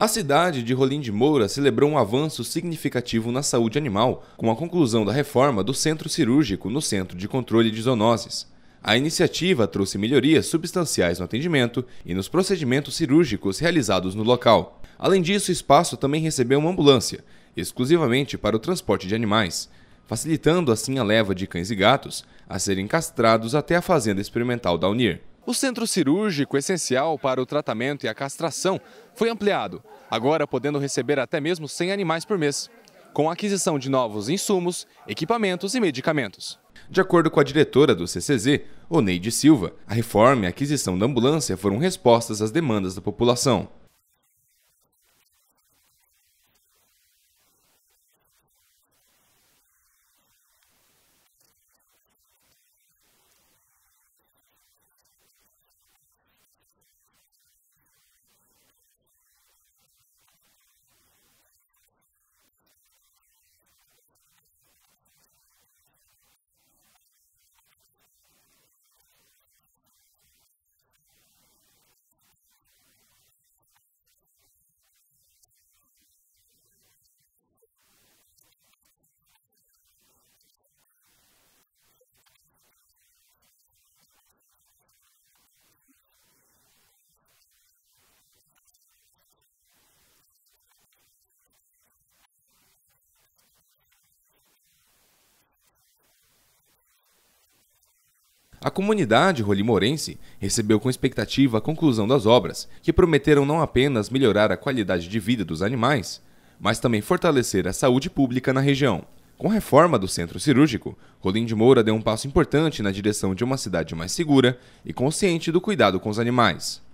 A cidade de Rolim de Moura celebrou um avanço significativo na saúde animal com a conclusão da reforma do centro cirúrgico no Centro de Controle de Zoonoses. A iniciativa trouxe melhorias substanciais no atendimento e nos procedimentos cirúrgicos realizados no local. Além disso, o espaço também recebeu uma ambulância, exclusivamente para o transporte de animais, facilitando assim a leva de cães e gatos a serem castrados até a fazenda experimental da Unir. O centro cirúrgico, essencial para o tratamento e a castração, foi ampliado, agora podendo receber até mesmo 100 animais por mês, com a aquisição de novos insumos, equipamentos e medicamentos. De acordo com a diretora do CCZ, Oneide Silva, a reforma e a aquisição da ambulância foram respostas às demandas da população. A comunidade rolimorense recebeu com expectativa a conclusão das obras, que prometeram não apenas melhorar a qualidade de vida dos animais, mas também fortalecer a saúde pública na região. Com a reforma do centro cirúrgico, Rolim de Moura deu um passo importante na direção de uma cidade mais segura e consciente do cuidado com os animais.